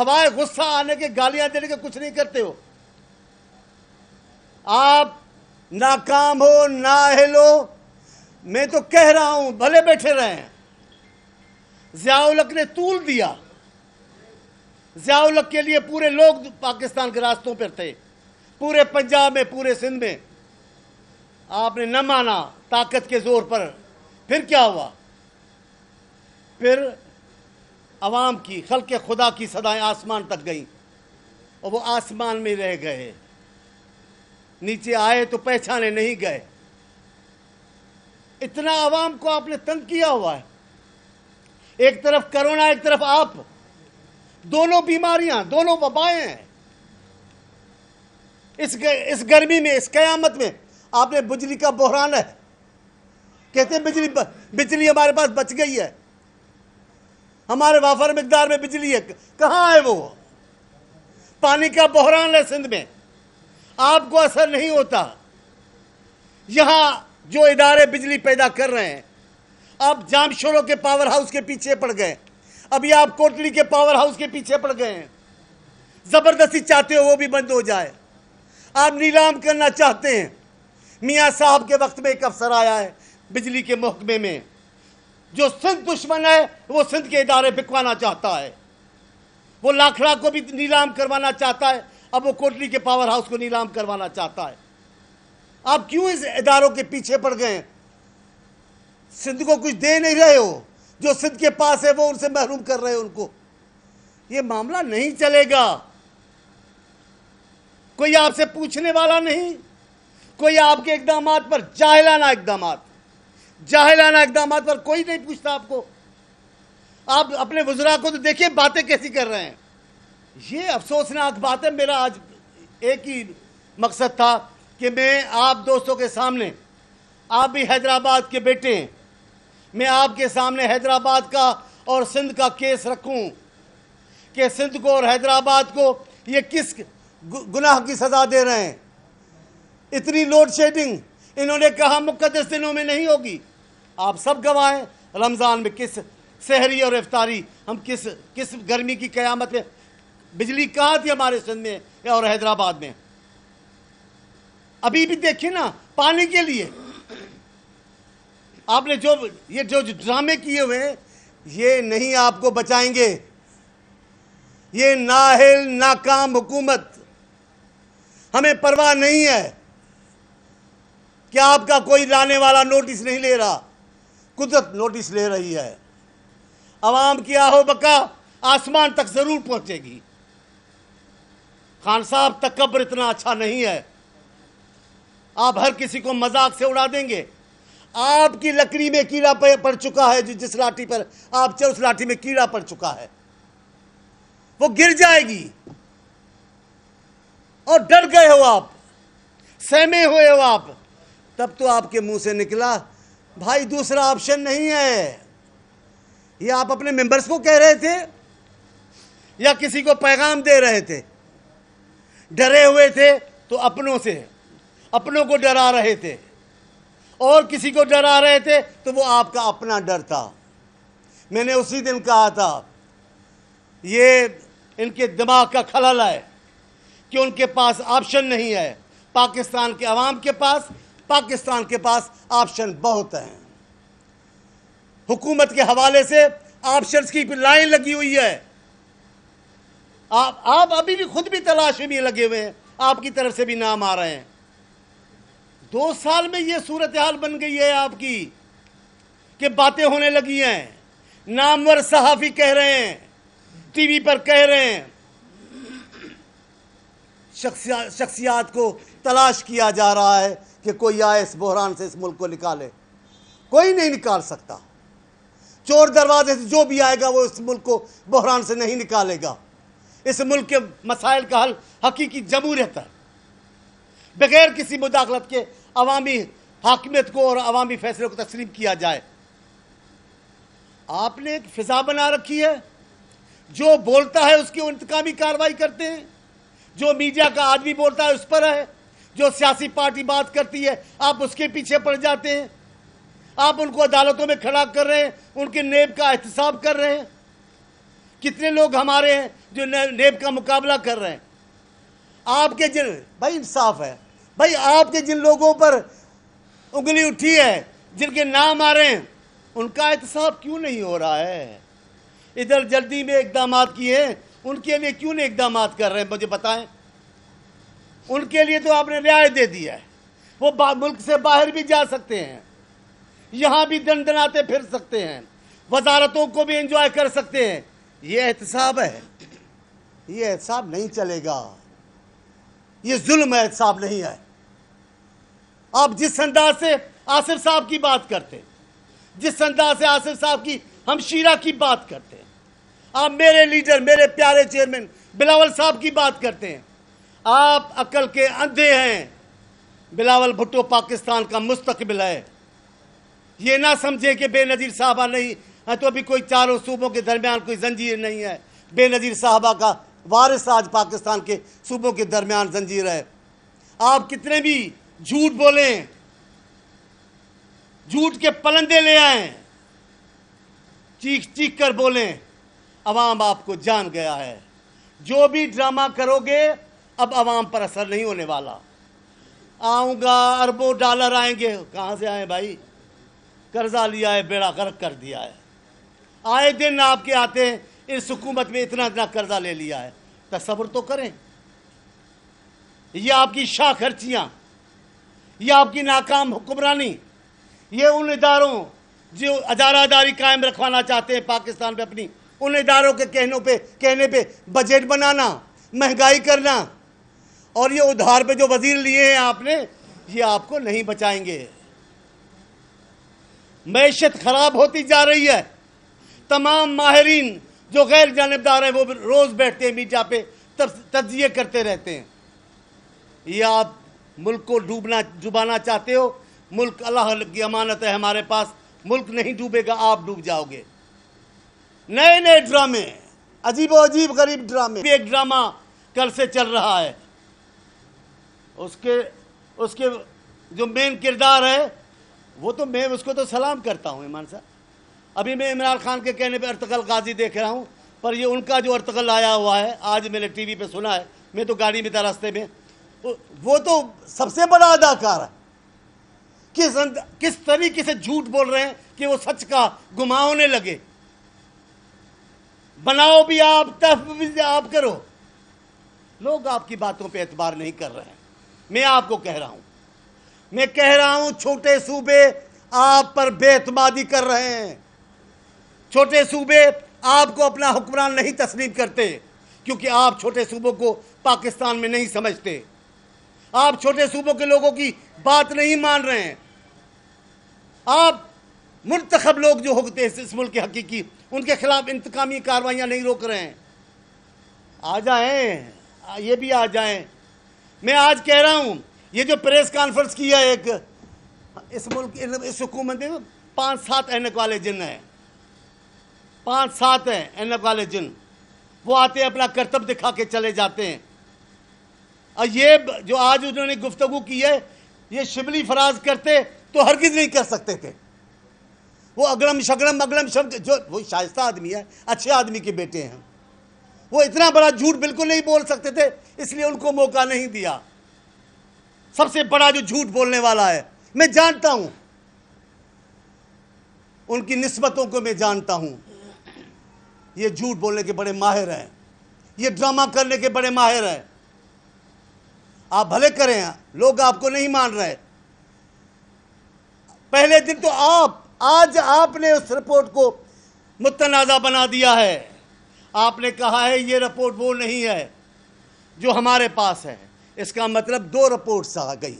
हवाए गुस्सा आने के गालियां देने के कुछ नहीं करते हो आप नाकाम हो ना हेलो मैं तो कह रहा हूं भले बैठे रहे हैं जियाउलक ने तूल दिया जियाउलक के लिए पूरे लोग पाकिस्तान के रास्तों पर थे पूरे पंजाब में पूरे सिंध में आपने न माना ताकत के जोर पर फिर क्या हुआ फिर आवाम की खल के खुदा की सदाएं आसमान तक गईं और वो आसमान में रह गए नीचे आए तो पहचाने नहीं गए इतना आवाम को आपने तंग किया हुआ है एक तरफ करोना एक तरफ आप दोनों बीमारियां दोनों वबाएं हैं इस ग, इस गर्मी में इस कयामत में आपने बिजली का बहरान है कहते हैं बिजली बिजली हमारे पास बच गई है हमारे वाफर मकदार में बिजली है कहाँ है वो पानी का बहरान है सिंध में आपको असर नहीं होता यहाँ जो इदारे बिजली पैदा कर रहे हैं आप जामशोरों के पावर हाउस के पीछे पड़ गए अभी आप कोटली के पावर हाउस के पीछे पड़ गए हैं ज़बरदस्ती चाहते हो वो भी बंद हो जाए आप नीलाम करना चाहते हैं मियाँ साहब के वक्त में एक अफसर आया है बिजली के महकमे में जो सिंध दुश्मन है वो सिंध के इदारे बिकवाना चाहता है वो लाखड़ा को भी नीलाम करवाना चाहता है अब वो कोटली के पावर हाउस को नीलाम करवाना चाहता है आप क्यों इस इदारों के पीछे पड़ गए सिंध को कुछ दे नहीं रहे हो जो सिंध के पास है वो उनसे महरूम कर रहे हो उनको ये मामला नहीं चलेगा कोई आपसे पूछने वाला नहीं कोई आपके इकदाम पर जाहिलाना इकदाम जाहिलाना इकदाम पर कोई नहीं पूछता आपको आप अपने वजरा को तो देखिए बातें कैसी कर रहे हैं ये अफसोसनाक बात है मेरा आज एक ही मकसद था कि मैं आप दोस्तों के सामने आप भी हैदराबाद के बेटे हैं मैं आपके सामने हैदराबाद का और सिंध का केस रखूं कि सिंध को और हैदराबाद को ये किस गुनाह की सज़ा दे रहे हैं इतनी लोड शेडिंग इन्होंने कहा मुकदस दिनों में नहीं होगी आप सब गवाह हैं रमज़ान में किस शहरी और इफ्तारी हम किस किस गर्मी की क़यामत में बिजली कहाँ थी हमारे सिंध में और हैदराबाद में अभी भी देखिए ना पानी के लिए आपने जो ये जो ड्रामे किए हुए हैं ये नहीं आपको बचाएंगे ये नाहिल नाकाम हुकूमत हमें परवाह नहीं है क्या आपका कोई लाने वाला नोटिस नहीं ले रहा कुदरत नोटिस ले रही है आवाम की आहो बका आसमान तक ज़रूर पहुंचेगी खान साहब कब्र इतना अच्छा नहीं है आप हर किसी को मजाक से उड़ा देंगे आपकी लकड़ी में कीड़ा पड़ चुका है जो जिस लाठी पर आप चल उस लाठी में कीड़ा पड़ चुका है वो गिर जाएगी और डर गए हो आप सहमे हुए हो आप तब तो आपके मुंह से निकला भाई दूसरा ऑप्शन नहीं है ये आप अपने मेंबर्स को कह रहे थे या किसी को पैगाम दे रहे थे डरे हुए थे तो अपनों से अपनों को डरा रहे थे और किसी को डरा रहे थे तो वो आपका अपना डर था मैंने उसी दिन कहा था ये इनके दिमाग का खलल है कि उनके पास ऑप्शन नहीं है पाकिस्तान के अवाम के पास पाकिस्तान के पास ऑप्शन बहुत हैं हुकूमत के हवाले से ऑप्शन की लाइन लगी हुई है आप आप अभी भी खुद भी तलाश में लगे हुए हैं आपकी तरफ से भी नाम आ रहे हैं दो साल में यह सूरत हाल बन गई है आपकी कि बातें होने लगी हैं नामवर सहाफ़ी कह रहे हैं टीवी पर कह रहे हैं शख्सियात को तलाश किया जा रहा है कि कोई आए इस बहरान से इस मुल्क को निकाले कोई नहीं निकाल सकता चोर दरवाजे से जो भी आएगा वो इस मुल्क को बहरान से नहीं निकालेगा इस मुल्क के मसाइल का हल हकीकी जमूरियत है बगैर किसी मुदाखलत के अवामी हाकमियत को और अवामी फैसलों को तस्लीम किया जाए आपने एक फिजा बना रखी है जो बोलता है उसकी इंतकामी कार्रवाई करते हैं जो मीडिया का आदमी बोलता है उस पर है जो सियासी पार्टी बात करती है आप उसके पीछे पड़ जाते हैं आप उनको अदालतों में खड़ा कर रहे हैं उनके नेब का एहतसाब कर रहे हैं कितने लोग हमारे हैं जो नेब का मुकाबला कर रहे हैं आपके जिन भाई इंसाफ है भाई आपके जिन लोगों पर उंगली उठी है जिनके नाम आ रहे हैं उनका एहतसाब क्यों नहीं हो रहा है इधर जल्दी में इकदाम किए हैं उनके लिए क्यों नहीं इकदाम कर रहे हैं मुझे बताएं उनके लिए तो आपने रियायत दे दिया है वो मुल्क से बाहर भी जा सकते हैं यहाँ भी दंडनाते फिर सकते हैं वजारतों को भी एंजॉय कर सकते हैं ये एहतसाब है ये एहतसाब नहीं चलेगा ये जुल्म एहतसाब नहीं है आप जिस अंदाज से आसिफ साहब की बात करते हैं जिस अंदाज से आसिफ साहब की हम शीरा की बात करते हैं आप मेरे लीडर मेरे प्यारे चेयरमैन बिलावल साहब की बात करते हैं आप अकल के अंधे हैं बिलावल भुट्टो पाकिस्तान का मुस्तकबिल है ये ना समझे कि बेनज़ीर साहबा नहीं है तो अभी कोई चारों सूबों के दरमियान कोई जंजीर नहीं है बेनज़ीर साहबा का वारिस आज पाकिस्तान के सूबों के दरमियान जंजीर है आप कितने भी झूठ बोलें झूठ के पलंदे ले आए चीख चीख कर बोलें अवाम आपको जान गया है जो भी ड्रामा करोगे अब आवाम पर असर नहीं होने वाला आऊँगा अरबों डॉलर आएंगे कहाँ से आए भाई कर्जा लिया है बेड़ा गर्क कर दिया है आए दिन आपके आते हैं इस हुकूमत में इतना इतना कर्जा ले लिया है तस्वर तो करें ये आपकी शाह खर्चियाँ ये आपकी नाकाम हुक्मरानी ये उन इदारों जो अदारादारी कायम रखवाना चाहते हैं पाकिस्तान पर अपनी उन इदारों के कहनों पे कहने पे बजट बनाना महंगाई करना और ये उधार पे जो वजीर लिए हैं आपने ये आपको नहीं बचाएंगे मैशत खराब होती जा रही है तमाम माहरीन जो गैर जानबदार हैं वो रोज़ बैठते हैं मीडिया पे तजिए करते रहते हैं ये आप मुल्क को डूबना डुबाना चाहते हो मुल्क अल्लाह की अमानत है हमारे पास मुल्क नहीं डूबेगा आप डूब जाओगे नए नए ड्रामे अजीब अजीब गरीब ड्रामे एक ड्रामा कल से चल रहा है उसके उसके जो मेन किरदार है वो तो मैं उसको तो सलाम करता हूँ ईमान साहब अभी मैं इमरान खान के कहने पर अर्तकल गाजी देख रहा हूँ पर ये उनका जो अर्तकल आया हुआ है आज मैंने टीवी पे सुना है मैं तो गाड़ी में था रास्ते में तो वो तो सबसे बड़ा अदाकार है किस किस तरीके से झूठ बोल रहे हैं कि वो सच का गुमा होने लगे बनाओ भी आप तफ भी आप करो लोग आपकी बातों पे एतबार नहीं कर रहे हैं मैं आपको कह रहा हूं मैं कह रहा हूं छोटे सूबे आप पर बेतमादी कर रहे हैं छोटे सूबे आपको अपना हुक्मरान नहीं तस्लीम करते क्योंकि आप छोटे सूबों को पाकिस्तान में नहीं समझते आप छोटे सूबों के लोगों की बात नहीं मान रहे हैं आप मुंतखब लोग जो होते हैं इस मुल्क के हकीकी उनके खिलाफ इंतकामी कार्रवाइयाँ नहीं रोक रहे हैं आ जाएं ये भी आ जाएं मैं आज कह रहा हूँ ये जो प्रेस कॉन्फ्रेंस किया एक इस मुल्क इस हुकूमत में पाँच सात एनक वाले जिन हैं पाँच सात हैं एनक वाले जिन वो आते हैं अपना कर्तव्य दिखा के चले जाते हैं और ये जो आज उन्होंने गुफ्तगु की है ये शिबली फराज करते तो हरगिज नहीं कर सकते थे वो अगलम शगलम अगलम शब्द जो वो शायस्ता आदमी है अच्छे आदमी के बेटे हैं वो इतना बड़ा झूठ बिल्कुल नहीं बोल सकते थे इसलिए उनको मौका नहीं दिया सबसे बड़ा जो झूठ बोलने वाला है मैं जानता हूं उनकी नस्बतों को मैं जानता हूं ये झूठ बोलने के बड़े माहिर हैं ये ड्रामा करने के बड़े माहिर हैं आप भले करें लोग आपको नहीं मान रहे पहले दिन तो आप आज आपने उस रिपोर्ट को मुतनाज़ा बना दिया है आपने कहा है ये रिपोर्ट वो नहीं है जो हमारे पास है इसका मतलब दो रिपोर्ट्स आ गई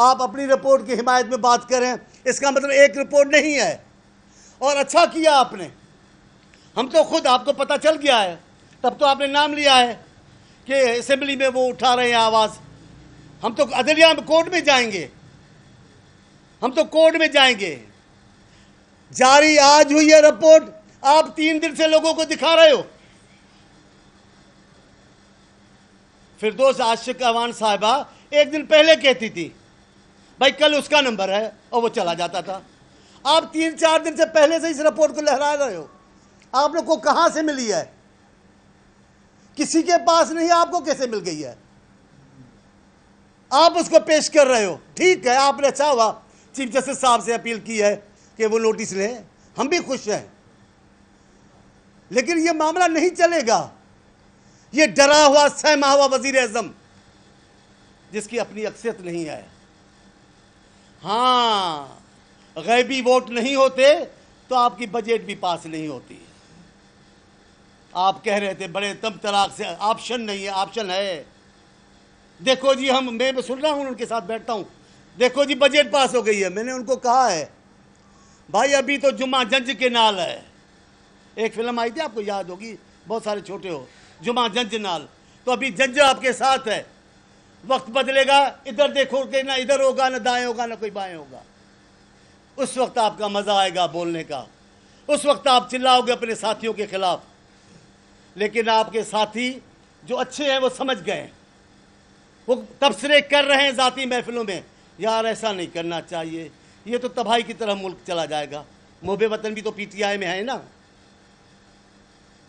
आप अपनी रिपोर्ट की हिमायत में बात करें इसका मतलब एक रिपोर्ट नहीं है और अच्छा किया आपने हम तो खुद आपको पता चल गया है तब तो आपने नाम लिया है कि असम्बली में वो उठा रहे हैं आवाज़ हम तो अदलिया में कोर्ट में जाएंगे हम तो कोर्ट में जाएंगे जारी आज हुई है रिपोर्ट आप तीन दिन से लोगों को दिखा रहे हो फिरदोस आशिक अवान साहबा एक दिन पहले कहती थी भाई कल उसका नंबर है और वो चला जाता था आप तीन चार दिन से पहले से इस रिपोर्ट को लहरा रहे हो आप लोग को कहां से मिली है किसी के पास नहीं आपको कैसे मिल गई है आप उसको पेश कर रहे हो ठीक है आपने अच्छा हुआ चीफ जस्टिस साहब से अपील की है कि वो नोटिस लें हम भी खुश हैं लेकिन यह मामला नहीं चलेगा यह डरा हुआ सहमा हुआ वजीर अजम जिसकी अपनी अक्सियत नहीं है हां गैबी वोट नहीं होते तो आपकी बजट भी पास नहीं होती आप कह रहे थे बड़े तम तलाक से ऑप्शन नहीं है ऑप्शन है देखो जी हम मैं सुन रहा हूं उनके साथ बैठता हूं देखो जी बजट पास हो गई है मैंने उनको कहा है भाई अभी तो जुमा जज के नाल है एक फिल्म आई थी आपको याद होगी बहुत सारे छोटे हो जुमा जंज नाल तो अभी जंज आपके साथ है वक्त बदलेगा इधर देखो कि ना इधर होगा ना दाएं होगा ना कोई बाएं होगा उस वक्त आपका मज़ा आएगा बोलने का उस वक्त आप चिल्लाओगे अपने साथियों के खिलाफ लेकिन आपके साथी जो अच्छे हैं वो समझ गए वो तबसरे कर रहे हैं ज़ाती महफिलों में यार ऐसा नहीं करना चाहिए ये तो तबाही की तरह मुल्क चला जाएगा मोहब वतन भी तो पीटीआई में है ना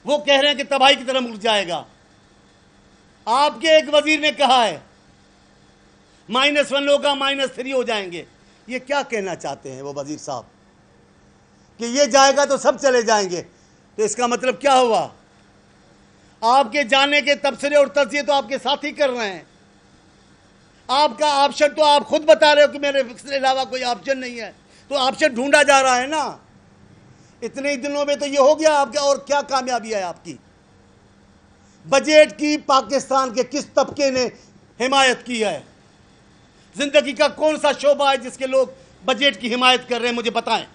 वो कह रहे हैं कि तबाही की तरह उठ जाएगा आपके एक वजीर ने कहा है माइनस वन लोग माइनस थ्री हो जाएंगे ये क्या कहना चाहते हैं वो वजीर साहब कि ये जाएगा तो सब चले जाएंगे तो इसका मतलब क्या हुआ आपके जाने के तबसरे और तजिए तो आपके साथ ही कर रहे हैं आपका ऑप्शन तो आप खुद बता रहे हो कि मेरे इसके अलावा कोई ऑप्शन नहीं है तो ऑप्शन ढूंढा जा रहा है ना इतने ही दिनों में तो ये हो गया आपका और क्या कामयाबी है आपकी बजट की पाकिस्तान के किस तबके ने हिमायत की है जिंदगी का कौन सा शोभा है जिसके लोग बजट की हिमायत कर रहे हैं मुझे बताएं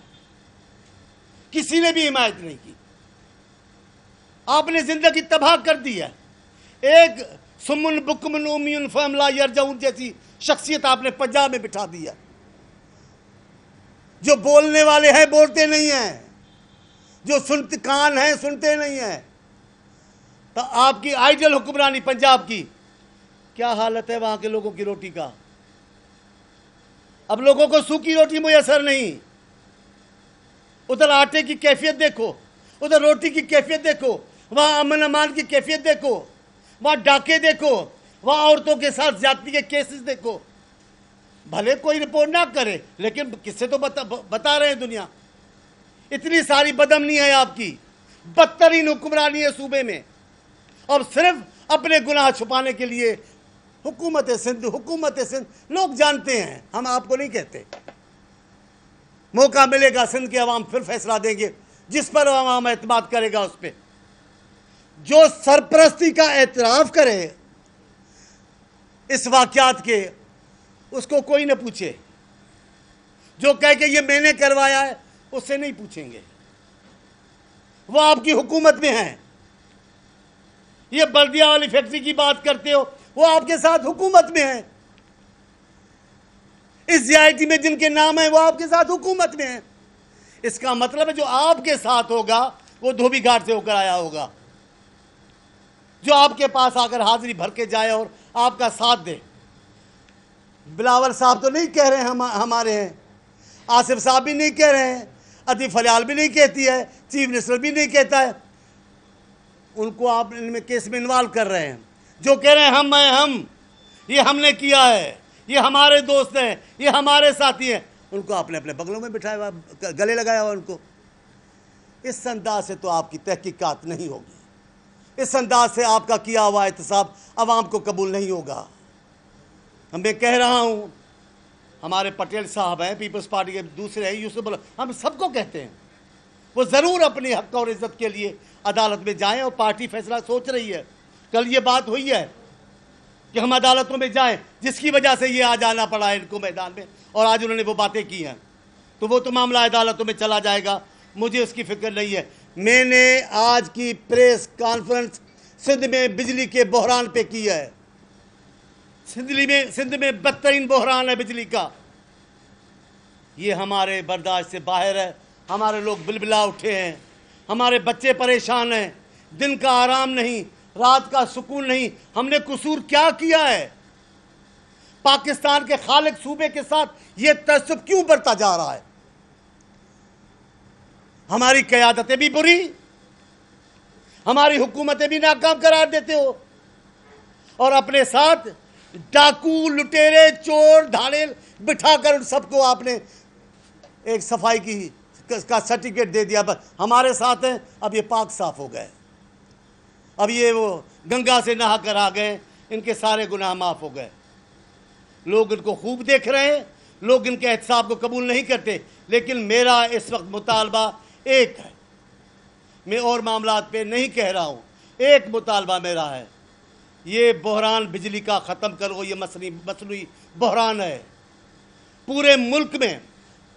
किसी ने भी हिमायत नहीं की आपने जिंदगी तबाह कर दी है एक सुमन बुकमन उमियन फैमला यरजाउन जैसी शख्सियत आपने पंजाब में बिठा दी है जो बोलने वाले हैं बोलते नहीं हैं जो सुनते कान हैं सुनते नहीं हैं तो आपकी आइडियल हुक्मरानी पंजाब की क्या हालत है वहाँ के लोगों की रोटी का अब लोगों को सूखी रोटी मुयसर नहीं उधर आटे की कैफियत देखो उधर रोटी की कैफियत देखो वहाँ अमन अमान की कैफियत देखो वहाँ डाके देखो वहाँ औरतों के साथ जाति के केसेस देखो भले कोई रिपोर्ट ना करे लेकिन किससे तो बता बता रहे हैं दुनिया इतनी सारी बदमनी है आपकी बदतरीन हुक्मरानी है सूबे में और सिर्फ अपने गुनाह छुपाने के लिए हुकूमत सिंध हुकूमत सिंध लोग जानते हैं हम आपको नहीं कहते मौका मिलेगा सिंध के अवाम फिर फैसला देंगे जिस पर अवाम एतमाद करेगा उस पर जो सरपरस्ती का एतराफ़ करे इस वाक्यात के उसको कोई ना पूछे जो कह के ये मैंने करवाया है उससे नहीं पूछेंगे वह आपकी हुकूमत में है ये बल्दिया वाली फैक्ट्री की बात करते हो वो आपके साथ हुकूमत में है इस जीआईटी में जिनके नाम है वो आपके साथ हुकूमत में है इसका मतलब है जो आपके साथ होगा वो धोबी घाट से होकर आया होगा जो आपके पास आकर हाजिरी भर के जाए और आपका साथ दे बिलावर साहब तो नहीं कह रहे हम हमारे हैं आसिफ साहब भी नहीं कह रहे हैं अति फलियाल भी नहीं कहती है चीफ मिनिस्टर भी नहीं कहता है उनको आप इनमें केस में इन्वॉल्व कर रहे हैं जो कह रहे हैं हम मैं हम ये हमने किया है ये हमारे दोस्त हैं ये हमारे साथी हैं उनको आपने अपने बगलों में बिठाया हुआ गले लगाया हुआ उनको इस अंदाज से तो आपकी तहकीकात नहीं होगी इस अंदाज से आपका किया हुआ एहतसाब आवाम को कबूल नहीं होगा मैं कह रहा हूँ हमारे पटेल साहब हैं पीपल्स पार्टी के दूसरे हैं यूसुफ हम सबको कहते हैं वो ज़रूर अपने हक और इज्जत के लिए अदालत में जाएं और पार्टी फैसला सोच रही है कल ये बात हुई है कि हम अदालतों में जाएं जिसकी वजह से ये आज आना पड़ा है इनको मैदान में और आज उन्होंने वो बातें की हैं तो वो तो मामला अदालतों में चला जाएगा मुझे उसकी फिक्र नहीं है मैंने आज की प्रेस कॉन्फ्रेंस सिंध में बिजली के बहरान पे की है सिंधली में सिंध में बदतरीन बहरान है बिजली का ये हमारे बर्दाश्त से बाहर है हमारे लोग बिलबिला उठे हैं हमारे बच्चे परेशान हैं दिन का आराम नहीं रात का सुकून नहीं हमने कसूर क्या किया है पाकिस्तान के खालिक सूबे के साथ ये तसब क्यों बढ़ता जा रहा है हमारी क्यादतें भी बुरी हमारी हुकूमतें भी नाकाम करार देते हो और अपने साथ डाकू लुटेरे चोर धाड़े बिठाकर उन सबको आपने एक सफाई की का सर्टिफिकेट दे दिया बस हमारे साथ हैं अब ये पाक साफ हो गए अब ये वो गंगा से नहा कर आ गए इनके सारे गुनाह माफ़ हो गए लोग इनको खूब देख रहे हैं लोग इनके एहसाब को कबूल नहीं करते लेकिन मेरा इस वक्त मुतालबा एक है मैं और मामला पे नहीं कह रहा हूँ एक मुतालबा मेरा है ये बहरान बिजली का ख़त्म करो ये मसली मसलू बहरान है पूरे मुल्क में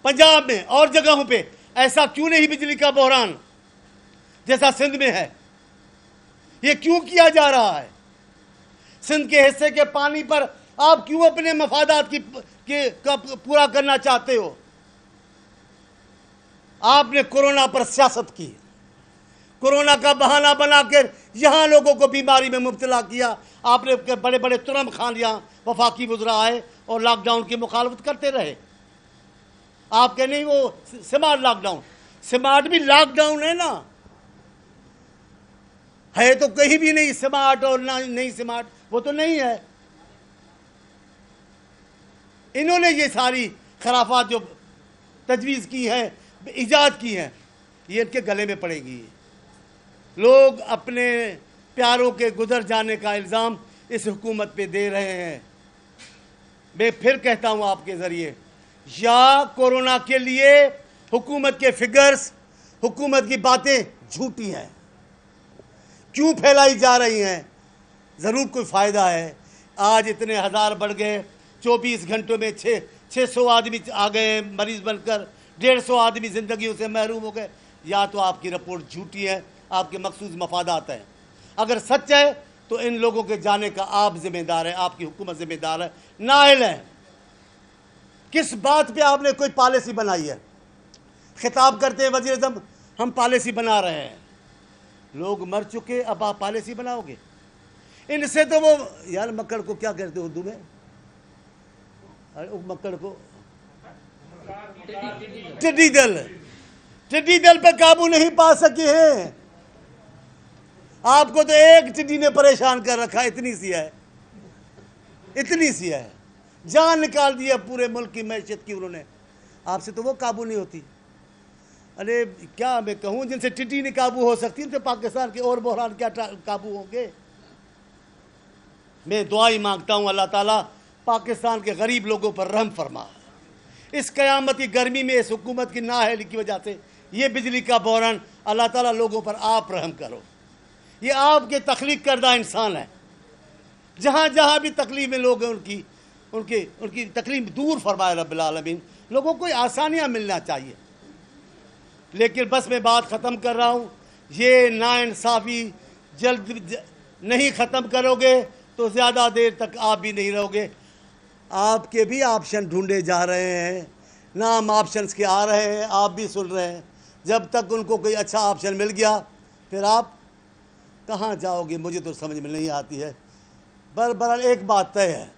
पंजाब में और जगहों पे ऐसा क्यों नहीं बिजली का बहरान जैसा सिंध में है ये क्यों किया जा रहा है सिंध के हिस्से के पानी पर आप क्यों अपने मफादात की के, का पूरा करना चाहते हो आपने कोरोना पर सियासत की कोरोना का बहाना बनाकर यहाँ लोगों को बीमारी में मुबतला किया आपने बड़े बड़े तुरम खान यहाँ वफाकी वजरा आए और लॉकडाउन की मुखालफत करते रहे कह नहीं वो स्मार्ट लॉकडाउन स्मार्ट भी लॉकडाउन है ना है तो कहीं भी नहीं स्मार्ट और ना नहीं स्मार्ट वो तो नहीं है इन्होंने ये सारी खराफात जो तजवीज़ की है ईजाद की हैं ये इनके गले में पड़ेगी लोग अपने प्यारों के गुजर जाने का इल्ज़ाम इस हुकूमत पे दे रहे हैं मैं फिर कहता हूँ आपके ज़रिए या कोरोना के लिए हुकूमत के फिगर्स हुकूमत की बातें झूठी हैं क्यों फैलाई जा रही हैं ज़रूर कोई फ़ायदा है आज इतने हज़ार बढ़ गए चौबीस घंटों में छः छः सौ आदमी आ गए मरीज़ बनकर डेढ़ सौ आदमी ज़िंदगी से महरूम हो गए या तो आपकी रिपोर्ट झूठी है आपके मखसूस मफादात हैं अगर सच है तो इन लोगों के जाने का आप जिम्मेदार है आपकी हुकूमत जिम्मेदार है नायल है किस बात पे आपने कोई पॉलिसी बनाई है खिताब करते हैं वजी अजम हम पॉलिसी बना रहे हैं लोग मर चुके अब आप पॉलिसी बनाओगे इनसे तो वो यार मक्कड़ को क्या कहते हो उर्दू में अरे मक्कड़ को टिड्डी दल टिड्डी दल पर काबू नहीं पा सके हैं आपको तो एक टिड्डी ने परेशान कर रखा इतनी सी है इतनी सी है जान निकाल दिया पूरे मुल्क की मैशत की उन्होंने आपसे तो वो काबू नहीं होती अरे क्या मैं कहूँ जिनसे टिड्डी नहीं काबू हो सकती तो पाकिस्तान के और बहरान क्या काबू होंगे मैं दुआ ही मांगता हूँ अल्लाह ताला पाकिस्तान के गरीब लोगों पर रहम फरमा इस क़यामती गर्मी में इस हुकूमत की नाहली की वजह से ये बिजली का बहरान अल्लाह ताला लोगों पर आप रहम करो ये आपके तख्लीक करदा इंसान है जहाँ जहाँ भी तकलीफ में लोग हैं उनकी उनके उनकी तकलीफ दूर फरमाए रबीन लोगों को आसानियाँ मिलना चाहिए लेकिन बस मैं बात ख़त्म कर रहा हूँ ये नाानसाफ़ी जल्द ज, नहीं ख़त्म करोगे तो ज़्यादा देर तक आप भी नहीं रहोगे आपके भी ऑप्शन ढूंढे जा रहे हैं नाम ऑप्शंस के आ रहे हैं आप भी सुन रहे हैं जब तक उनको कोई अच्छा ऑप्शन मिल गया फिर आप कहाँ जाओगे मुझे तो समझ में नहीं आती है बर बरल एक बात तय है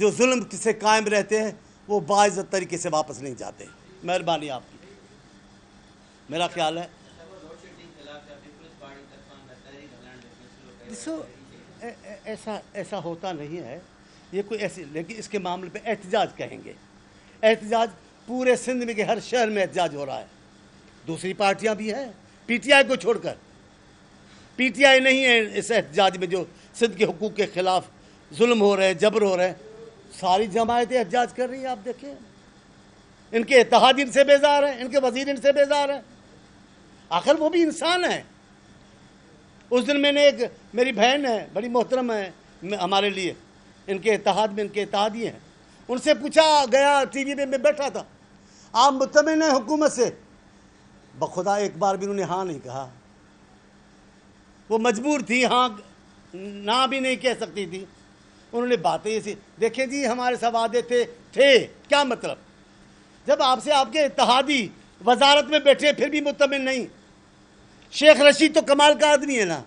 जो जुल्म से कायम रहते हैं वो बाज तरीके से वापस नहीं जाते मेहरबानी आपकी मेरा ख्याल है ऐसा ऐसा होता नहीं है ये कोई ऐसी लेकिन इसके मामले पे एहतजाज कहेंगे एहतजाज पूरे सिंध में के हर शहर में एहतजाज हो रहा है दूसरी पार्टियां भी हैं पीटीआई को छोड़कर पीटीआई नहीं है इस एहतजाज में जो सिंध के हकूक़ के ख़िलाफ़ जुल्म हो रहे हैं जबर हो रहे हैं सारी जमायतें एहतजाज कर रही हैं आप देखिए इनके इतिहाद इनसे बेजार हैं इनके वजीर इनसे बेजार हैं आखिर वो भी इंसान है उस दिन मैंने एक मेरी बहन है बड़ी मोहतरम है हमारे लिए इनके इतिहाद में इनके इतिहाद ही हैं उनसे पूछा गया टी वी में मैं बैठा था आप मुतमिन हैं हुकूमत से बखुदा एक बार भी उन्होंने हाँ नहीं कहा वो मजबूर थी हाँ ना भी नहीं कह सकती थी उन्होंने बातें ऐसी देखे जी हमारे सब आदे थे थे क्या मतलब जब आपसे आपके इतिहादी वजारत में बैठे फिर भी मुतमिन नहीं शेख रशीद तो कमाल का आदमी है ना